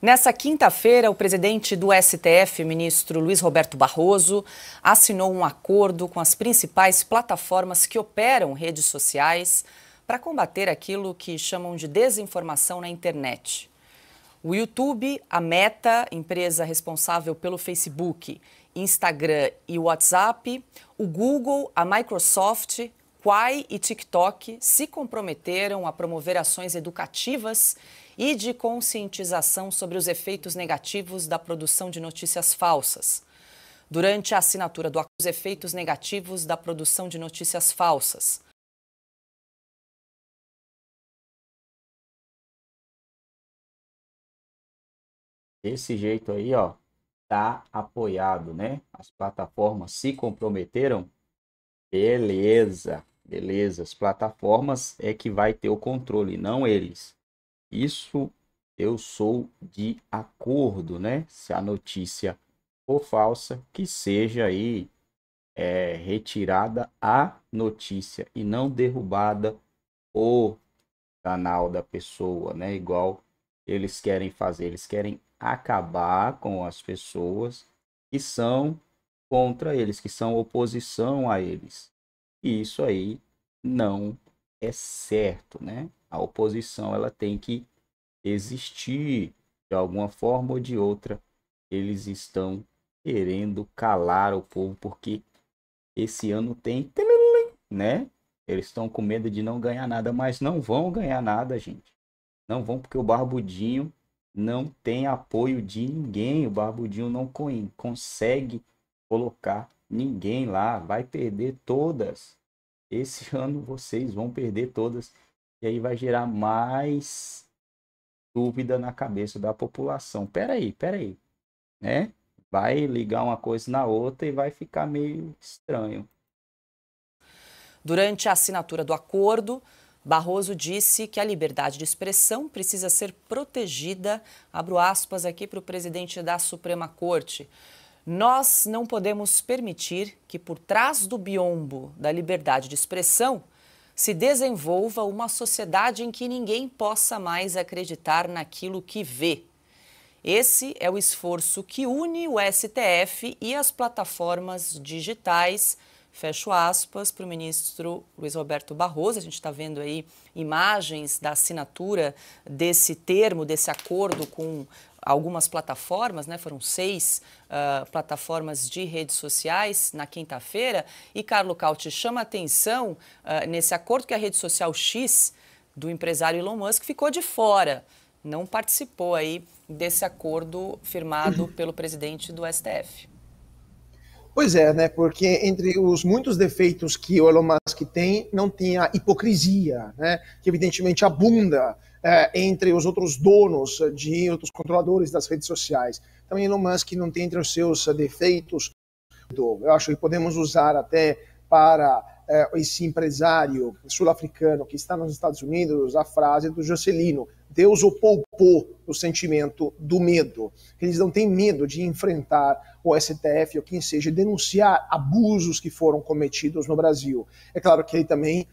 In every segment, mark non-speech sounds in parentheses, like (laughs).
Nessa quinta-feira, o presidente do STF, ministro Luiz Roberto Barroso, assinou um acordo com as principais plataformas que operam redes sociais para combater aquilo que chamam de desinformação na internet. O YouTube, a Meta, empresa responsável pelo Facebook, Instagram e WhatsApp, o Google, a Microsoft, Quai e TikTok se comprometeram a promover ações educativas e de conscientização sobre os efeitos negativos da produção de notícias falsas. Durante a assinatura do acordo os efeitos negativos da produção de notícias falsas. esse jeito aí, ó, tá apoiado, né? As plataformas se comprometeram. Beleza, beleza. As plataformas é que vai ter o controle, não eles. Isso eu sou de acordo, né? Se a notícia for falsa, que seja aí é, retirada a notícia e não derrubada o canal da pessoa, né? Igual eles querem fazer, eles querem acabar com as pessoas que são contra eles, que são oposição a eles. E isso aí não é certo, né? A oposição ela tem que existir de alguma forma ou de outra. Eles estão querendo calar o povo porque esse ano tem, né? Eles estão com medo de não ganhar nada, mas não vão ganhar nada, gente. Não vão porque o Barbudinho não tem apoio de ninguém. O Barbudinho não consegue colocar ninguém lá, vai perder todas. Esse (laughs) ano vocês vão perder todas. E aí vai gerar mais dúvida na cabeça da população. Peraí, peraí. Né? Vai ligar uma coisa na outra e vai ficar meio estranho. Durante a assinatura do acordo, Barroso disse que a liberdade de expressão precisa ser protegida, abro aspas aqui para o presidente da Suprema Corte. Nós não podemos permitir que por trás do biombo da liberdade de expressão se desenvolva uma sociedade em que ninguém possa mais acreditar naquilo que vê. Esse é o esforço que une o STF e as plataformas digitais. Fecho aspas para o ministro Luiz Roberto Barroso. A gente está vendo aí imagens da assinatura desse termo, desse acordo com algumas plataformas, né? foram seis uh, plataformas de redes sociais na quinta-feira. E, Carlo Cauti, chama atenção uh, nesse acordo que a rede social X do empresário Elon Musk ficou de fora, não participou aí desse acordo firmado (clears throat) pelo presidente do STF. Pois é, né? Porque entre os muitos defeitos que o Elon Musk tem, não tem a hipocrisia, né? Que evidentemente abunda é, entre os outros donos de outros controladores das redes sociais. Então, Elon Musk não tem entre os seus defeitos. Eu acho que podemos usar até para é, esse empresário sul-africano que está nos Estados Unidos a frase do Juscelino: Deus o poupou do sentimento do medo. Eles não têm medo de enfrentar o STF ou quem seja, denunciar abusos que foram cometidos no Brasil. É claro que ele também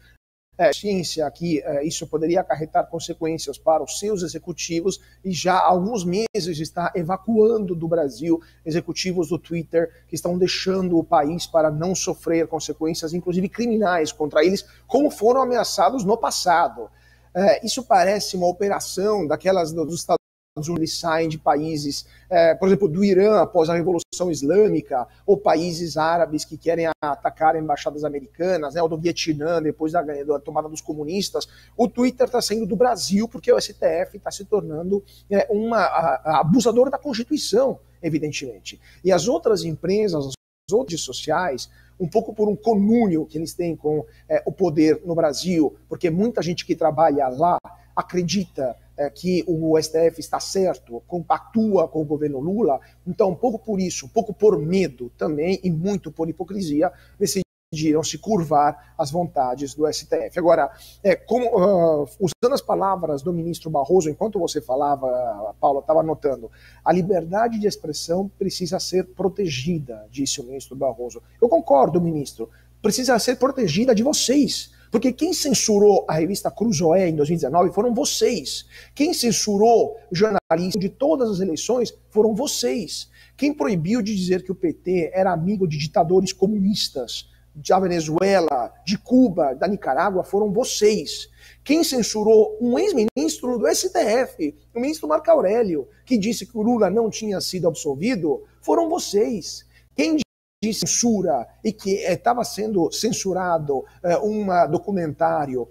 é, ciência que é, isso poderia acarretar consequências para os seus executivos e já há alguns meses está evacuando do Brasil executivos do Twitter que estão deixando o país para não sofrer consequências, inclusive criminais contra eles, como foram ameaçados no passado. É, isso parece uma operação daquelas dos Estados Unidos saem de países, é, por exemplo, do Irã após a Revolução Islâmica, ou países árabes que querem atacar embaixadas americanas, né, ou do Vietnã depois da, da tomada dos comunistas. O Twitter está saindo do Brasil porque o STF está se tornando é, uma abusadora abusador da Constituição, evidentemente. E as outras empresas, as outras sociais, um pouco por um conúnio que eles têm com é, o poder no Brasil, porque muita gente que trabalha lá acredita é, que o STF está certo, compactua com o governo Lula. Então, um pouco por isso, um pouco por medo também e muito por hipocrisia, decidiram se curvar às vontades do STF. Agora, é, como, uh, usando as palavras do ministro Barroso, enquanto você falava, Paulo, estava anotando, a liberdade de expressão precisa ser protegida, disse o ministro Barroso. Eu concordo, ministro, precisa ser protegida de vocês porque quem censurou a revista Cruzoé em 2019 foram vocês. Quem censurou o de todas as eleições foram vocês. Quem proibiu de dizer que o PT era amigo de ditadores comunistas da Venezuela, de Cuba, da Nicarágua, foram vocês. Quem censurou um ex-ministro do STF, o ministro Marco Aurélio, que disse que o Lula não tinha sido absolvido, foram vocês. Quem de censura e que estava eh, sendo censurado eh, um ah, documentário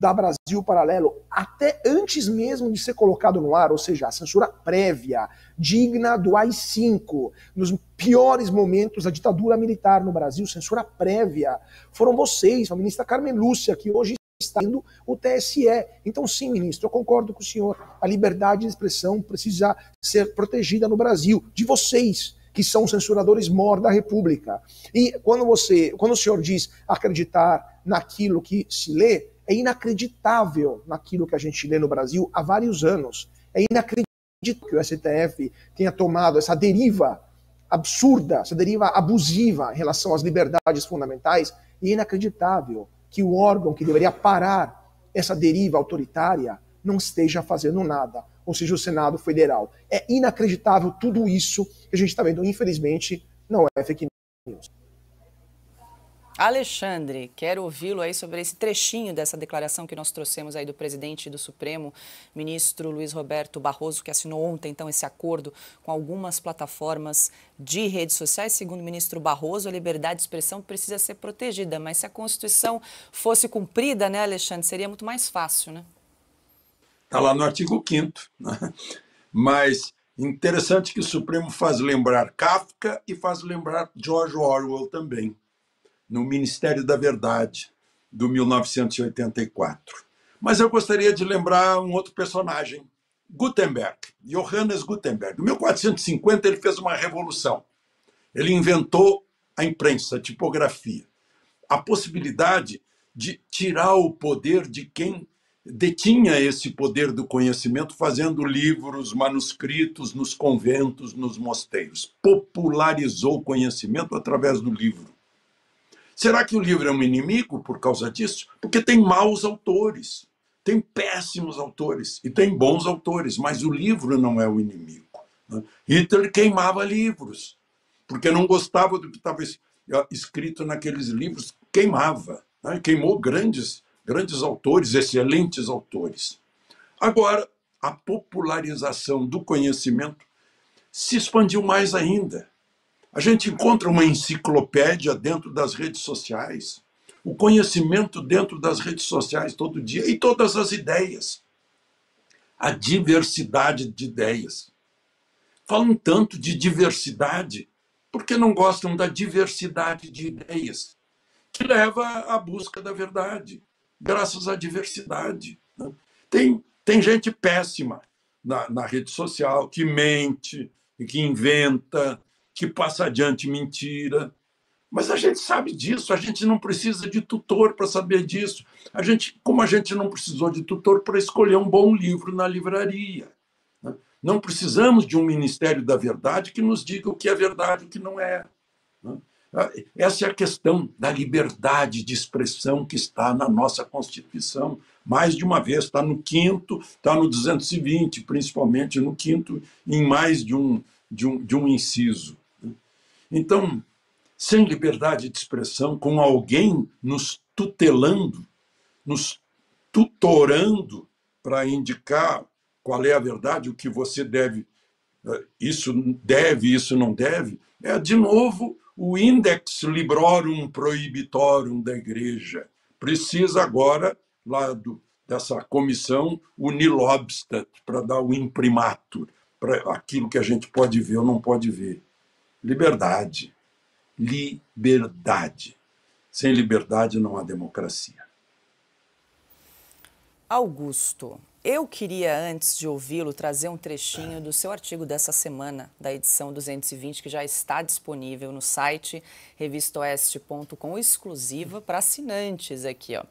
da Brasil Paralelo, até antes mesmo de ser colocado no ar, ou seja, a censura prévia, digna do AI-5, nos piores momentos da ditadura militar no Brasil, censura prévia, foram vocês, a ministra Carmen Lúcia, que hoje está indo o TSE. Então, sim, ministro, eu concordo com o senhor, a liberdade de expressão precisa ser protegida no Brasil, de vocês, que são censuradores mor da República. E quando você, quando o senhor diz acreditar naquilo que se lê, é inacreditável naquilo que a gente lê no Brasil há vários anos. É inacreditável que o STF tenha tomado essa deriva absurda, essa deriva abusiva em relação às liberdades fundamentais, e é inacreditável que o órgão que deveria parar essa deriva autoritária não esteja fazendo nada ou seja, o Senado Federal. É inacreditável tudo isso que a gente está vendo. Infelizmente, não é fake news. Alexandre, quero ouvi-lo aí sobre esse trechinho dessa declaração que nós trouxemos aí do presidente do Supremo, ministro Luiz Roberto Barroso, que assinou ontem então esse acordo com algumas plataformas de redes sociais. Segundo o ministro Barroso, a liberdade de expressão precisa ser protegida, mas se a Constituição fosse cumprida, né, Alexandre, seria muito mais fácil, né? Está lá no artigo 5. Né? Mas interessante que o Supremo faz lembrar Kafka e faz lembrar George Orwell também, no Ministério da Verdade, do 1984. Mas eu gostaria de lembrar um outro personagem, Gutenberg, Johannes Gutenberg. Em 1450, ele fez uma revolução. Ele inventou a imprensa, a tipografia, a possibilidade de tirar o poder de quem detinha esse poder do conhecimento fazendo livros, manuscritos nos conventos, nos mosteiros. Popularizou o conhecimento através do livro. Será que o livro é um inimigo por causa disso? Porque tem maus autores, tem péssimos autores e tem bons autores, mas o livro não é o inimigo. Né? Hitler queimava livros, porque não gostava do que estava eh, escrito naqueles livros, queimava. Né? Queimou grandes grandes autores, excelentes autores. Agora, a popularização do conhecimento se expandiu mais ainda. A gente encontra uma enciclopédia dentro das redes sociais, o conhecimento dentro das redes sociais todo dia e todas as ideias. A diversidade de ideias. Falam tanto de diversidade porque não gostam da diversidade de ideias, que leva à busca da verdade, graças à diversidade. Né? Tem, tem gente péssima na, na rede social que mente, que inventa, que passa adiante mentira. Mas a gente sabe disso, a gente não precisa de tutor para saber disso. A gente, como a gente não precisou de tutor para escolher um bom livro na livraria. Né? Não precisamos de um Ministério da Verdade que nos diga o que é verdade e o que não é. Ah, essa é a questão da liberdade de expressão que está na nossa Constituição, mais de uma vez, está no quinto, está no 220, principalmente no quinto, em mais de um, de um, de um inciso. Então, sem liberdade de expressão, com alguém nos tutelando, nos tutorando para indicar qual é a verdade, o que você deve, eh, isso deve, isso não deve, é de novo o Index Librorum Prohibitorum da Igreja. Precisa agora, lá do, dessa comissão, unir lobstat para dar o imprimatur, para aquilo que a gente pode ver ou não pode ver. Liberdade. Liberdade. Sem liberdade não há democracia. Augusto. Eu queria, antes de ouvi-lo, trazer um trechinho do seu artigo dessa semana, da edição 220, que já está disponível no site revistoeste.com, exclusiva para assinantes aqui. Ó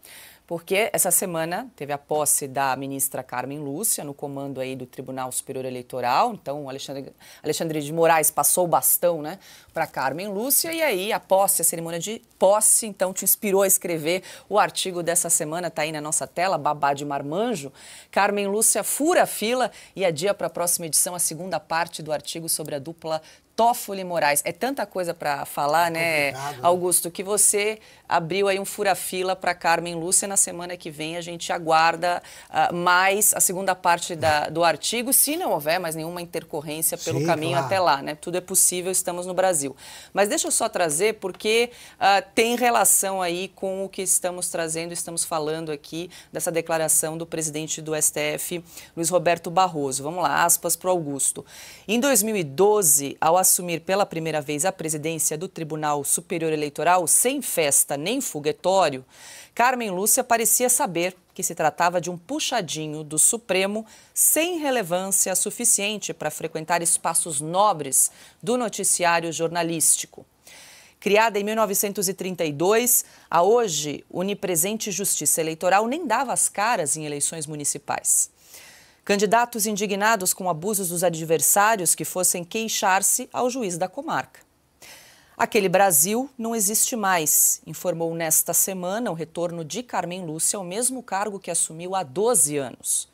porque essa semana teve a posse da ministra Carmen Lúcia no comando aí do Tribunal Superior Eleitoral. Então, Alexandre, Alexandre de Moraes passou o bastão, né, para Carmen Lúcia e aí a posse, a cerimônia de posse, então te inspirou a escrever o artigo dessa semana, está aí na nossa tela, Babá de Marmanjo. Carmen Lúcia fura a fila e adia para a próxima edição a segunda parte do artigo sobre a dupla Toffoli Moraes. É tanta coisa para falar, é né, Augusto, que você abriu aí um fura-fila para Carmen Lúcia. Na semana que vem a gente aguarda uh, mais a segunda parte da, do artigo, se não houver mais nenhuma intercorrência pelo Sim, caminho claro. até lá, né? Tudo é possível, estamos no Brasil. Mas deixa eu só trazer, porque uh, tem relação aí com o que estamos trazendo, estamos falando aqui dessa declaração do presidente do STF, Luiz Roberto Barroso. Vamos lá, aspas para Augusto. Em 2012, ao assumir assumir pela primeira vez a presidência do Tribunal Superior Eleitoral sem festa nem foguetório, Carmen Lúcia parecia saber que se tratava de um puxadinho do Supremo sem relevância suficiente para frequentar espaços nobres do noticiário jornalístico. Criada em 1932, a hoje unipresente Justiça Eleitoral nem dava as caras em eleições municipais. Candidatos indignados com abusos dos adversários que fossem queixar-se ao juiz da comarca. Aquele Brasil não existe mais, informou nesta semana o retorno de Carmen Lúcia ao mesmo cargo que assumiu há 12 anos.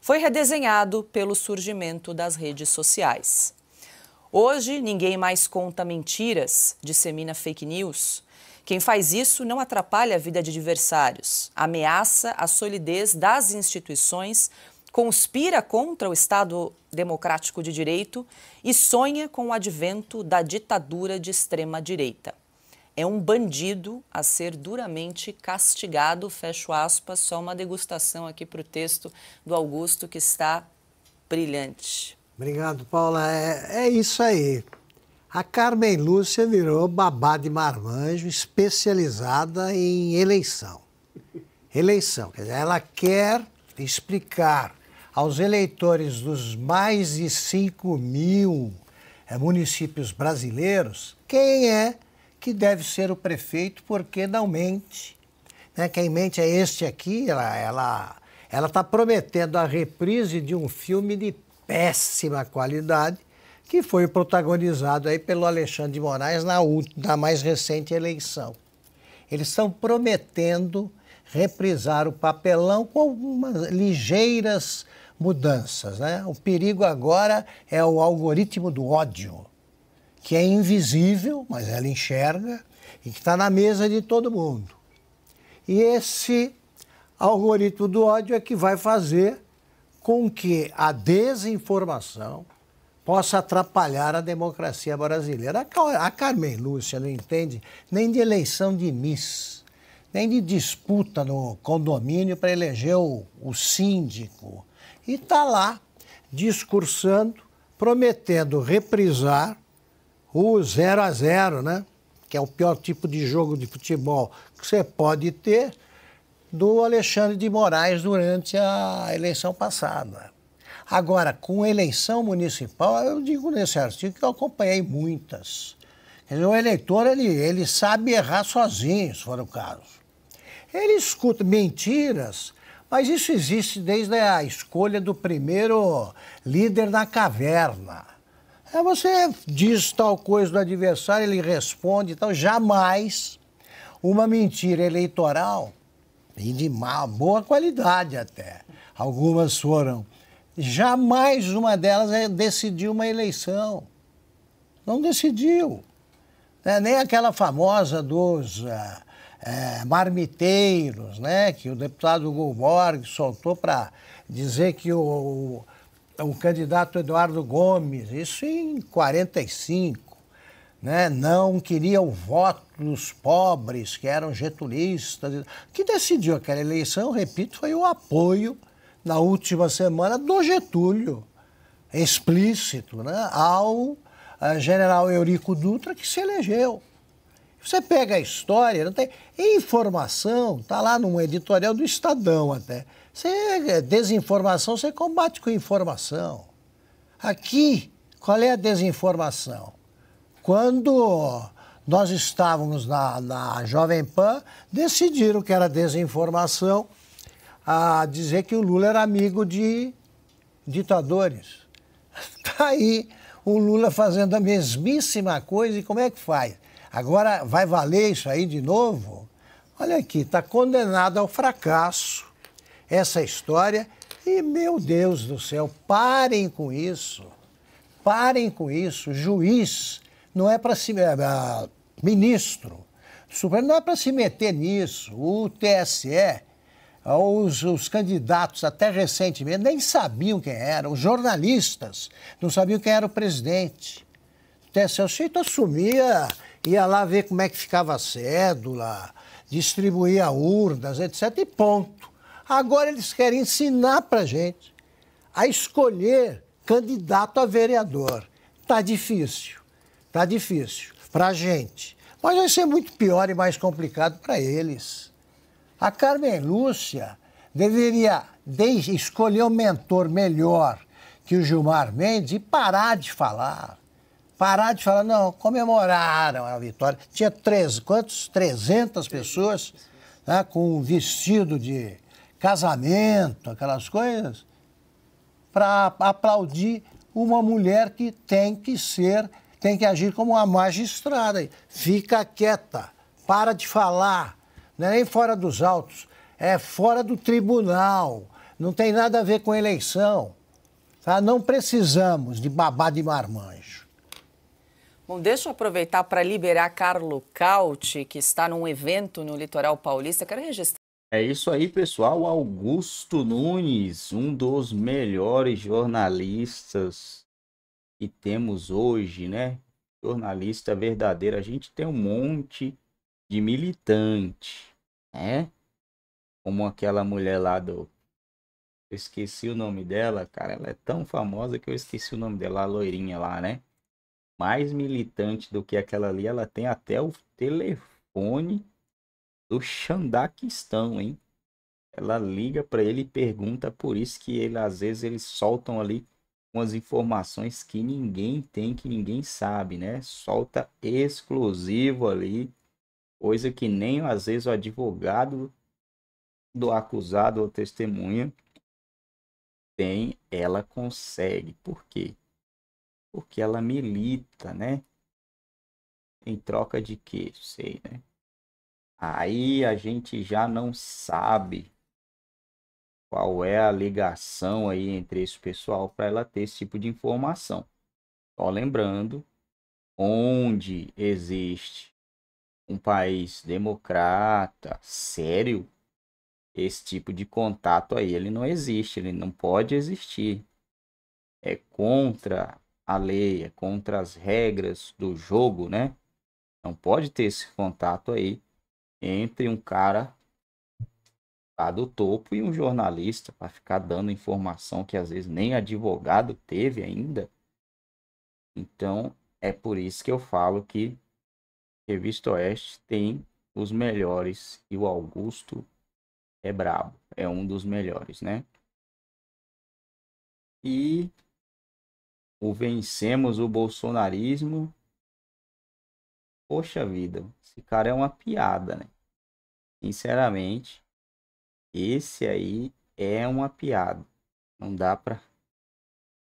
Foi redesenhado pelo surgimento das redes sociais. Hoje, ninguém mais conta mentiras, dissemina fake news. Quem faz isso não atrapalha a vida de adversários, ameaça a solidez das instituições conspira contra o Estado democrático de direito e sonha com o advento da ditadura de extrema-direita. É um bandido a ser duramente castigado, fecho aspas, só uma degustação aqui para o texto do Augusto, que está brilhante. Obrigado, Paula. É, é isso aí. A Carmen Lúcia virou babá de marmanjo, especializada em eleição. Eleição, quer dizer, ela quer explicar aos eleitores dos mais de 5 mil eh, municípios brasileiros quem é que deve ser o prefeito, porque não mente. Né? Quem mente é este aqui, ela ela ela está prometendo a reprise de um filme de péssima qualidade que foi protagonizado aí pelo Alexandre de Moraes na, na mais recente eleição. Eles estão prometendo reprisar o papelão com algumas ligeiras mudanças. Né? O perigo agora é o algoritmo do ódio, que é invisível, mas ela enxerga, e que está na mesa de todo mundo. E esse algoritmo do ódio é que vai fazer com que a desinformação possa atrapalhar a democracia brasileira. A Carmen Lúcia não entende nem de eleição de Miss, nem de disputa no condomínio para eleger o, o síndico, e está lá discursando, prometendo reprisar o 0 a 0 né? que é o pior tipo de jogo de futebol que você pode ter, do Alexandre de Moraes durante a eleição passada. Agora, com eleição municipal, eu digo nesse artigo que eu acompanhei muitas. Quer dizer, o eleitor, ele, ele sabe errar sozinho, se for o caso. Ele escuta mentiras mas isso existe desde a escolha do primeiro líder na caverna. É você diz tal coisa do adversário, ele responde e tal. Jamais uma mentira eleitoral, e de má, boa qualidade até, algumas foram, jamais uma delas é, decidiu uma eleição. Não decidiu. É, nem aquela famosa dos. Ah, é, marmiteiros, né, que o deputado Hugo Borg soltou para dizer que o, o candidato Eduardo Gomes, isso em 45, né, não queria o voto dos pobres, que eram getulistas. que decidiu aquela eleição, repito, foi o apoio na última semana do Getúlio, explícito, né, ao eh, general Eurico Dutra, que se elegeu. Você pega a história, não tem informação, está lá num editorial do Estadão até. Você, é, desinformação você combate com informação. Aqui, qual é a desinformação? Quando nós estávamos na, na Jovem Pan, decidiram que era desinformação a dizer que o Lula era amigo de ditadores. Está (laughs) aí o Lula fazendo a mesmíssima coisa e como é que faz? Agora vai valer isso aí de novo? Olha aqui, está condenada ao fracasso essa história. E, meu Deus do céu, parem com isso. Parem com isso. Juiz não é para se. Uh, ministro, Supremo não é para se meter nisso. O TSE, os, os, candidatos até recentemente nem sabiam quem eram, os jornalistas não sabiam quem era o presidente até Celso assumia, ia lá ver como é que ficava a cédula, distribuía urnas, etc. E ponto. Agora eles querem ensinar para gente a escolher candidato a vereador. Tá difícil, tá difícil para gente. Mas vai ser muito pior e mais complicado para eles. A Carmen Lúcia deveria escolher um mentor melhor que o Gilmar Mendes e parar de falar parar de falar, não, comemoraram a vitória. Tinha três, quantos? 300 pessoas né, com um vestido de casamento, aquelas coisas, para aplaudir uma mulher que tem que ser, tem que agir como uma magistrada. Fica quieta, para de falar. Não é nem fora dos autos, é fora do tribunal. Não tem nada a ver com eleição. Tá? Não precisamos de babá de marmanjo. Bom, deixa eu aproveitar para liberar Carlo Cauti, que está num evento no litoral paulista. Quero registrar. É isso aí, pessoal. Augusto Nunes, um dos melhores jornalistas que temos hoje, né? Jornalista verdadeiro. A gente tem um monte de militante, né? Como aquela mulher lá do. Eu esqueci o nome dela, cara. Ela é tão famosa que eu esqueci o nome dela, a loirinha lá, né? mais militante do que aquela ali, ela tem até o telefone do Xandaquistão, hein? Ela liga para ele e pergunta, por isso que ele às vezes eles soltam ali umas informações que ninguém tem, que ninguém sabe, né? Solta exclusivo ali, coisa que nem às vezes o advogado do acusado ou testemunha tem, ela consegue. Por quê? porque ela milita, né? Em troca de quê? Sei, né? Aí a gente já não sabe qual é a ligação aí entre esse pessoal para ela ter esse tipo de informação. Só lembrando, onde existe um país democrata, sério, esse tipo de contato aí, ele não existe, ele não pode existir. É contra alheia, contra as regras do jogo, né? Não pode ter esse contato aí entre um cara lá do topo e um jornalista para ficar dando informação que às vezes nem advogado teve ainda. Então é por isso que eu falo que Revista Oeste tem os melhores e o Augusto é brabo, é um dos melhores, né? E o Vencemos o Bolsonarismo. Poxa vida, esse cara é uma piada, né? Sinceramente, esse aí é uma piada. Não dá pra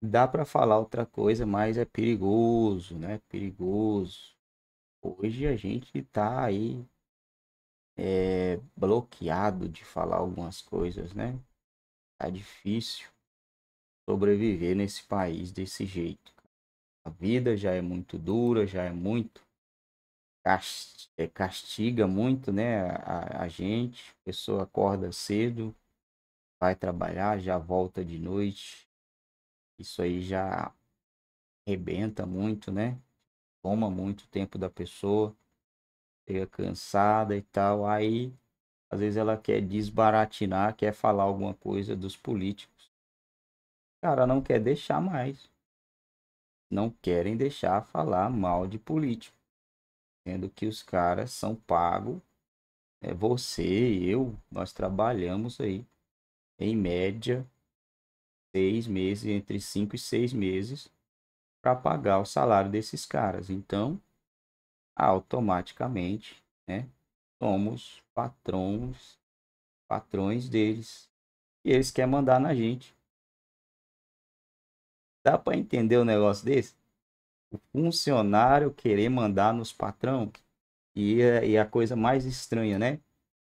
dá para falar outra coisa, mas é perigoso, né? Perigoso. Hoje a gente tá aí é, bloqueado de falar algumas coisas, né? Tá difícil sobreviver nesse país desse jeito. A vida já é muito dura, já é muito é, castiga muito, né, a, a gente. A pessoa acorda cedo, vai trabalhar, já volta de noite. Isso aí já rebenta muito, né? Toma muito tempo da pessoa, chega cansada e tal. Aí, às vezes ela quer desbaratinar, quer falar alguma coisa dos políticos Cara, não quer deixar mais. Não querem deixar falar mal de político. Sendo que os caras são pagos. É você, eu, nós trabalhamos aí em média seis meses, entre cinco e seis meses, para pagar o salário desses caras. Então, automaticamente, né, somos patrões, patrões deles. E eles querem mandar na gente. Dá para entender um negócio desse? O funcionário querer mandar nos patrão. E, é, e a coisa mais estranha, né?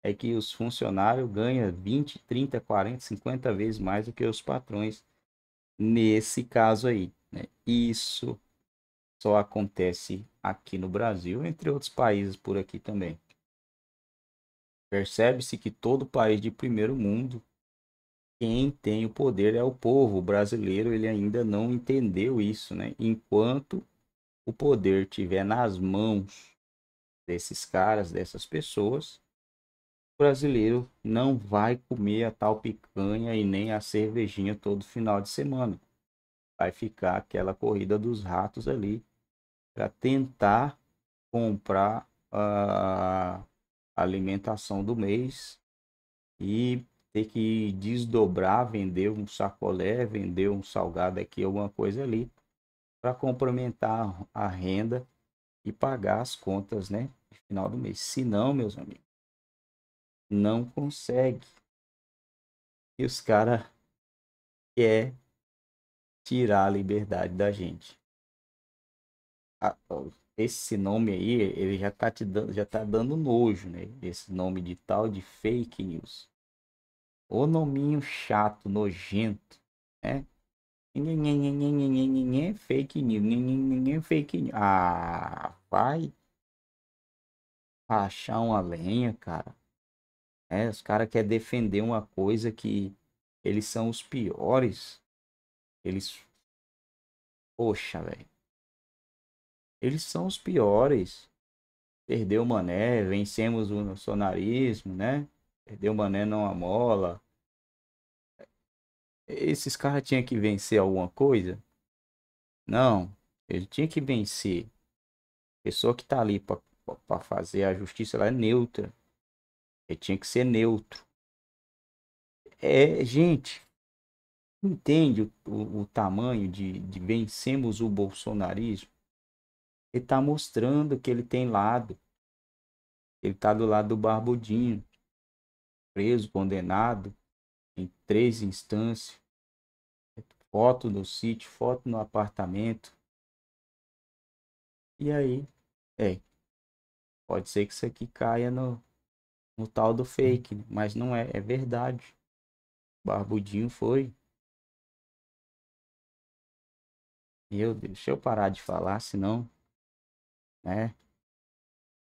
É que os funcionários ganham 20, 30, 40, 50 vezes mais do que os patrões nesse caso aí. Né? Isso só acontece aqui no Brasil, entre outros países por aqui também. Percebe-se que todo país de primeiro mundo quem tem o poder é o povo. O brasileiro ele ainda não entendeu isso, né? Enquanto o poder tiver nas mãos desses caras, dessas pessoas, o brasileiro não vai comer a tal picanha e nem a cervejinha todo final de semana. Vai ficar aquela corrida dos ratos ali para tentar comprar a alimentação do mês e ter que desdobrar, vender um sacolé, vender um salgado aqui, alguma coisa ali, para complementar a renda e pagar as contas, né? No final do mês. Se não, meus amigos, não consegue. E os caras querem tirar a liberdade da gente. Esse nome aí, ele já tá te dando, já tá dando nojo, né? Esse nome de tal de fake news. Ô nominho chato, nojento, né? Fake news, fake news. Ah, vai achar uma lenha, cara. É, os caras querem defender uma coisa que eles são os piores. Eles. Poxa, velho. Eles são os piores. Perdeu o mané, vencemos o nacionalismo, né? Perdeu o mané não a mola esses caras tinham que vencer alguma coisa? Não, ele tinha que vencer. A pessoa que tá ali para fazer a justiça, ela é neutra. Ele tinha que ser neutro. É, gente, entende o, o, o tamanho de, de vencemos o bolsonarismo? Ele tá mostrando que ele tem lado. Ele tá do lado do Barbudinho, preso, condenado em três instâncias. Foto no sítio, foto no apartamento. E aí, é. Pode ser que isso aqui caia no, no tal do fake, né? mas não é, é verdade. Barbudinho foi. Meu Deus, deixa eu parar de falar, senão, né?